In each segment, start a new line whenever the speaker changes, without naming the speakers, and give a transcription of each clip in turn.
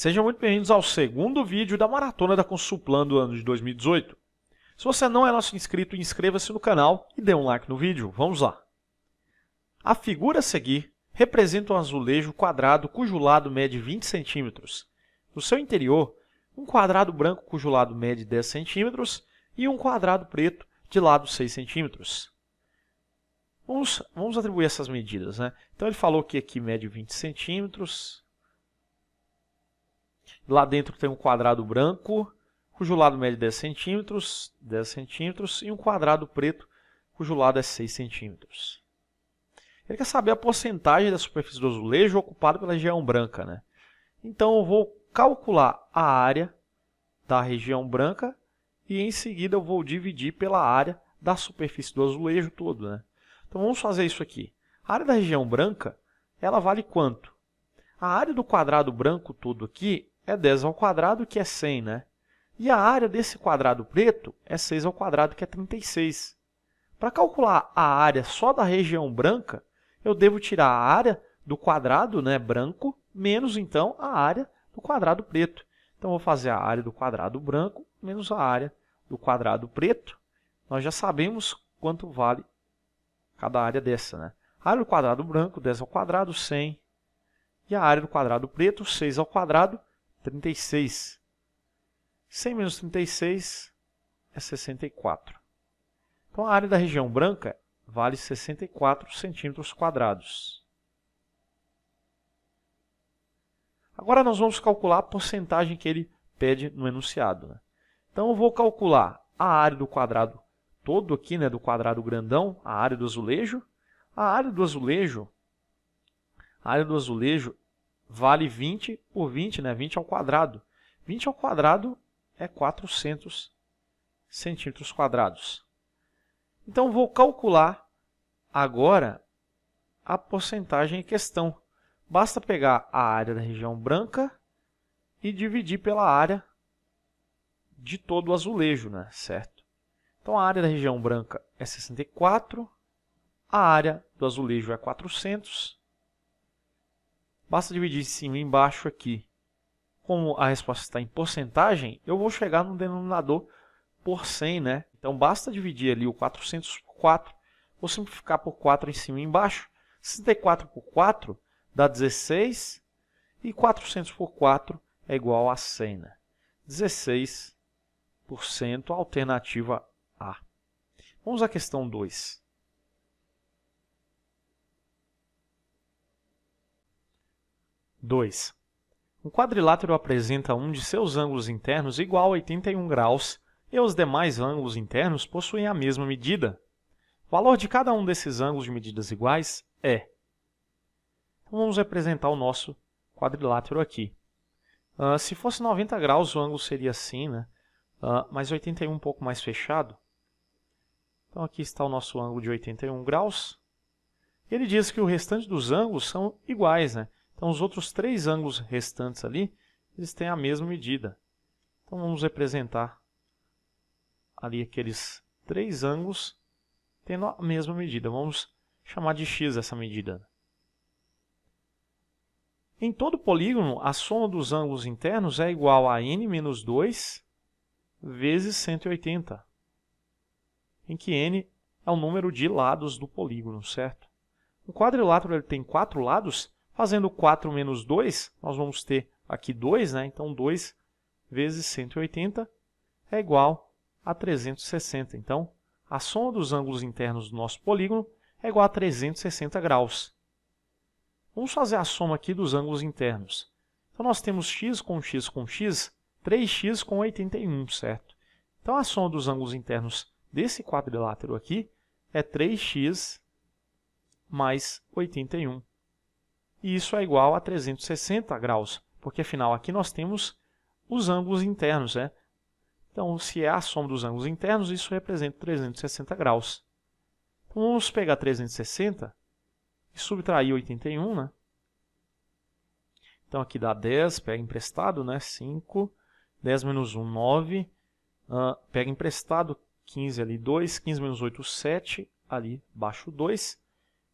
Sejam muito bem-vindos ao segundo vídeo da Maratona da Consulplan do ano de 2018. Se você não é nosso inscrito, inscreva-se no canal e dê um like no vídeo. Vamos lá! A figura a seguir representa um azulejo quadrado cujo lado mede 20 cm. No seu interior, um quadrado branco cujo lado mede 10 cm e um quadrado preto de lado 6 cm. Vamos, vamos atribuir essas medidas. Né? Então ele falou que aqui mede 20 centímetros, Lá dentro tem um quadrado branco, cujo lado mede 10 centímetros, 10 centímetros, e um quadrado preto, cujo lado é 6 centímetros. Ele quer saber a porcentagem da superfície do azulejo ocupada pela região branca. Né? Então, eu vou calcular a área da região branca e, em seguida, eu vou dividir pela área da superfície do azulejo todo. Né? Então, vamos fazer isso aqui. A área da região branca ela vale quanto? A área do quadrado branco todo aqui é 10 ao quadrado, que é 100, né? E a área desse quadrado preto é 6 ao quadrado, que é 36. Para calcular a área só da região branca, eu devo tirar a área do quadrado né, branco menos, então, a área do quadrado preto. Então, vou fazer a área do quadrado branco menos a área do quadrado preto. Nós já sabemos quanto vale cada área dessa. Né? A área do quadrado branco, 10 ao quadrado, 100. E a área do quadrado preto, 6 ao quadrado, 36. 100 menos 36 é 64. Então, a área da região branca vale 64 centímetros quadrados. Agora, nós vamos calcular a porcentagem que ele pede no enunciado. Né? Então, eu vou calcular a área do quadrado todo aqui, né, do quadrado grandão, a área do azulejo. A área do azulejo, a área do azulejo vale 20 por 20, né? 20 ao quadrado. 20 ao quadrado é 400 centímetros quadrados. Então, vou calcular agora a porcentagem em questão. Basta pegar a área da região branca e dividir pela área de todo o azulejo, né? certo? Então, a área da região branca é 64, a área do azulejo é 400, Basta dividir cima e embaixo aqui. Como a resposta está em porcentagem, eu vou chegar no denominador por 100, né? Então basta dividir ali o 400 por 4, vou simplificar por 4 em cima e embaixo. 64 por 4 dá 16 e 400 por 4 é igual a 100, né? 16% alternativa A. Vamos à questão 2. 2. Um quadrilátero apresenta um de seus ângulos internos igual a 81 graus e os demais ângulos internos possuem a mesma medida. O valor de cada um desses ângulos de medidas iguais é. Então vamos representar o nosso quadrilátero aqui. Uh, se fosse 90 graus, o ângulo seria assim, né? Uh, mas 81 um pouco mais fechado. Então aqui está o nosso ângulo de 81 graus. ele diz que o restante dos ângulos são iguais, né? Então os outros três ângulos restantes ali, eles têm a mesma medida. Então vamos representar ali aqueles três ângulos tendo a mesma medida. Vamos chamar de x essa medida. Em todo polígono, a soma dos ângulos internos é igual a n menos 2 vezes 180, em que n é o número de lados do polígono, certo? Um quadrilátero ele tem quatro lados, Fazendo 4 menos 2, nós vamos ter aqui 2, né? então 2 vezes 180 é igual a 360. Então, a soma dos ângulos internos do nosso polígono é igual a 360 graus. Vamos fazer a soma aqui dos ângulos internos. Então, nós temos x com x com x, 3x com 81, certo? Então, a soma dos ângulos internos desse quadrilátero aqui é 3x mais 81 e isso é igual a 360 graus, porque afinal aqui nós temos os ângulos internos, né? Então, se é a soma dos ângulos internos, isso representa 360 graus. Então, vamos pegar 360 e subtrair 81, né? Então, aqui dá 10, pega emprestado, né? 5, 10 menos 1, 9, uh, pega emprestado 15 ali, 2, 15 menos 8, 7, ali, baixo 2,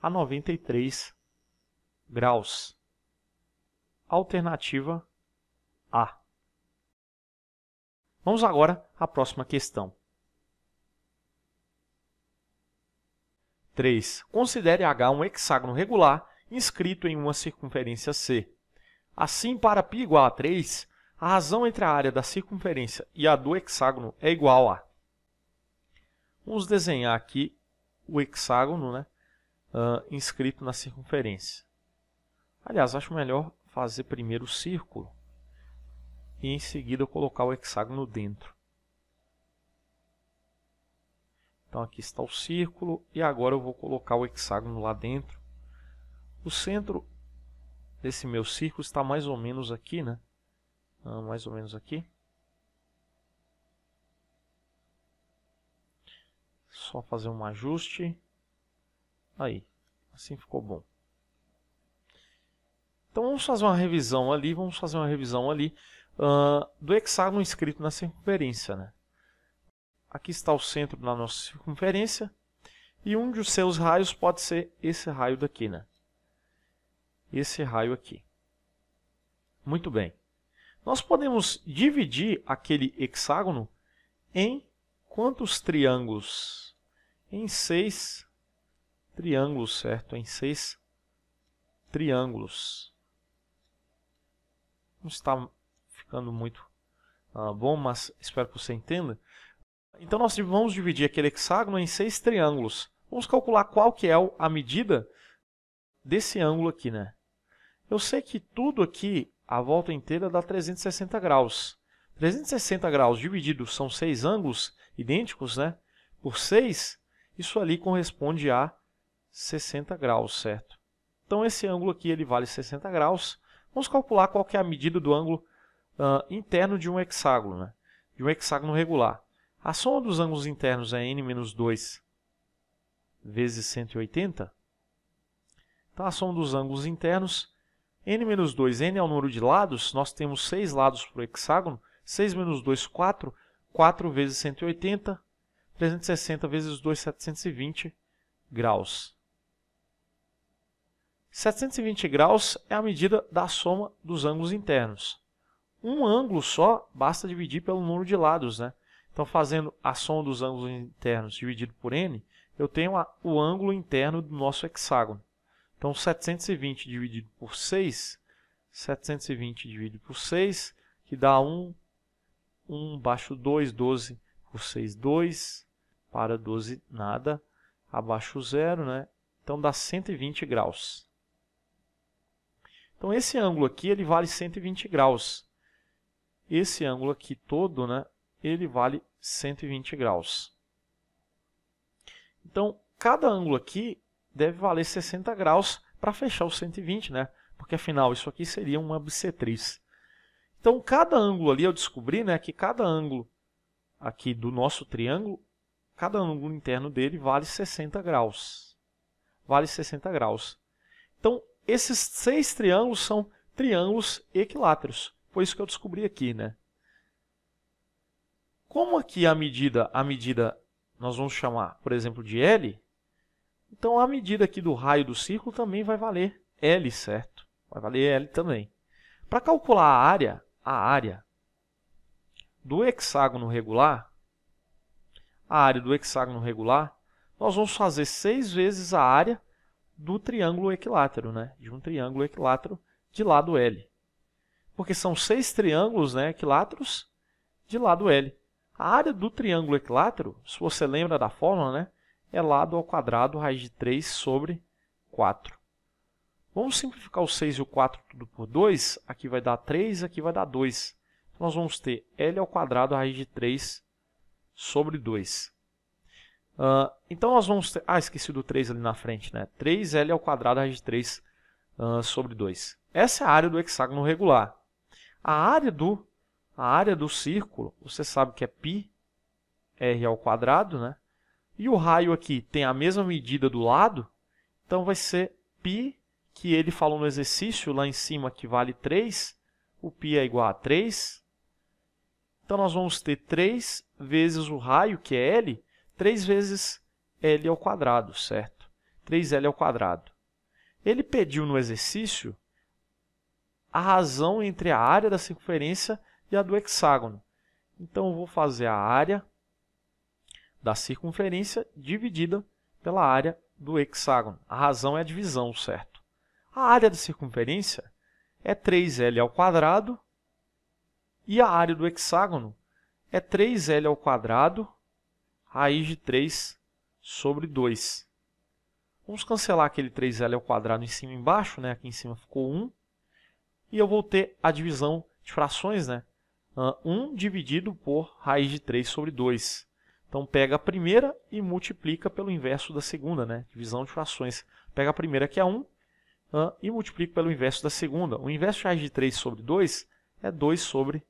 a 93 graus. Alternativa A. Vamos agora à próxima questão. 3. Considere H um hexágono regular inscrito em uma circunferência C. Assim, para π igual a 3, a razão entre a área da circunferência e a do hexágono é igual a... Vamos desenhar aqui o hexágono, né? uh, inscrito na circunferência. Aliás, acho melhor fazer primeiro o círculo e em seguida colocar o hexágono dentro. Então aqui está o círculo e agora eu vou colocar o hexágono lá dentro. O centro desse meu círculo está mais ou menos aqui, né? Ah, mais ou menos aqui. Só fazer um ajuste. Aí, assim ficou bom. Então vamos fazer uma revisão ali, vamos fazer uma revisão ali uh, do hexágono inscrito na circunferência. Né? Aqui está o centro da nossa circunferência e um de seus raios pode ser esse raio daqui. Né? Esse raio aqui. Muito bem. Nós podemos dividir aquele hexágono em quantos triângulos? Em seis triângulos, certo? Em seis triângulos. Não está ficando muito ah, bom, mas espero que você entenda. Então nós vamos dividir aquele hexágono em seis triângulos. Vamos calcular qual que é a medida desse ângulo aqui, né? Eu sei que tudo aqui, a volta inteira, dá 360 graus. 360 graus dividido são seis ângulos idênticos, né? Por 6, isso ali corresponde a 60 graus, certo? Então esse ângulo aqui ele vale 60 graus. Vamos calcular qual que é a medida do ângulo uh, interno de um hexágono, né? de um hexágono regular. A soma dos ângulos internos é n-2 vezes 180. Então a soma dos ângulos internos, n-2, n é o número de lados, nós temos 6 lados para o hexágono, 6 menos 2, 4, 4 vezes 180, 360 vezes 2, 720 graus. 720 graus é a medida da soma dos ângulos internos. Um ângulo só basta dividir pelo número de lados, né? Então, fazendo a soma dos ângulos internos dividido por n, eu tenho a, o ângulo interno do nosso hexágono. Então, 720 dividido por 6, 720 dividido por 6, que dá 1, 1 baixo 2, 12 por 6, 2, para 12, nada, abaixo 0, né? Então, dá 120 graus. Então esse ângulo aqui ele vale 120 graus. Esse ângulo aqui todo, né, ele vale 120 graus. Então cada ângulo aqui deve valer 60 graus para fechar o 120, né? Porque afinal isso aqui seria uma bissetriz. Então cada ângulo ali eu descobri, né, que cada ângulo aqui do nosso triângulo, cada ângulo interno dele vale 60 graus. Vale 60 graus. Então, esses seis triângulos são triângulos equiláteros. Foi isso que eu descobri aqui, né? Como aqui a medida, a medida nós vamos chamar, por exemplo, de L, então a medida aqui do raio do círculo também vai valer L, certo? Vai valer L também. Para calcular a área, a área do hexágono regular, a área do hexágono regular, nós vamos fazer 6 vezes a área do triângulo equilátero, né? de um triângulo equilátero de lado L. Porque são seis triângulos né, equiláteros de lado L. A área do triângulo equilátero, se você lembra da fórmula, né, é lado ao quadrado raiz de 3 sobre 4. Vamos simplificar o 6 e o 4 tudo por 2. Aqui vai dar 3, aqui vai dar 2. Então, nós vamos ter L ao quadrado raiz de 3 sobre 2. Uh, então nós vamos ter... Ah, esqueci do 3 ali na frente, né? 3L ao quadrado raiz de 3 uh, ah, sobre 2. Essa é a área do hexágono regular. A área do, a área do círculo, você sabe que é π r ao quadrado, né? E o raio aqui tem a mesma medida do lado, então vai ser π, que ele falou no exercício lá em cima que vale 3, o π é igual a 3. Então nós vamos ter 3 vezes o raio, que é L, 3 vezes L ao quadrado, certo? 3L ao quadrado. Ele pediu no exercício a razão entre a área da circunferência e a do hexágono. Então, eu vou fazer a área da circunferência dividida pela área do hexágono. A razão é a divisão, certo? A área da circunferência é 3L ao quadrado e a área do hexágono é 3L ao quadrado raiz de 3 sobre 2. Vamos cancelar aquele 3L ao quadrado em cima e embaixo, né? aqui em cima ficou 1. E eu vou ter a divisão de frações, né? 1 dividido por raiz de 3 sobre 2. Então pega a primeira e multiplica pelo inverso da segunda, né? divisão de frações. Pega a primeira que é 1 e multiplica pelo inverso da segunda. O inverso de raiz de 3 sobre 2 é 2 sobre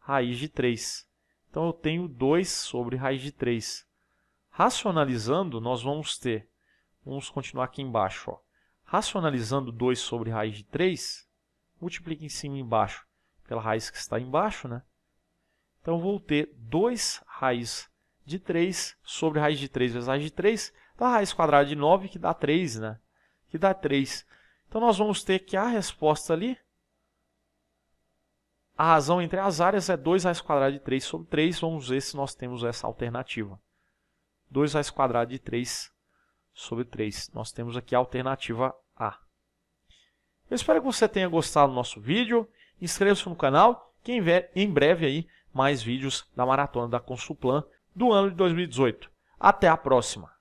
raiz de 3. Então eu tenho 2 sobre raiz de 3. Racionalizando, nós vamos ter, vamos continuar aqui embaixo, ó. racionalizando 2 sobre raiz de 3, multiplica em cima e embaixo pela raiz que está embaixo, né? Então, vou ter 2 raiz de 3 sobre raiz de 3 vezes raiz de 3, dá raiz quadrada de 9, que dá 3, né? Que dá 3. Então, nós vamos ter que a resposta ali, a razão entre as áreas é 2 raiz quadrada de 3 sobre 3. Vamos ver se nós temos essa alternativa. 2 raiz quadrada de 3 sobre 3. Nós temos aqui a alternativa A. Eu espero que você tenha gostado do nosso vídeo. Inscreva-se no canal, que em breve aí mais vídeos da Maratona da Consulplan do ano de 2018. Até a próxima!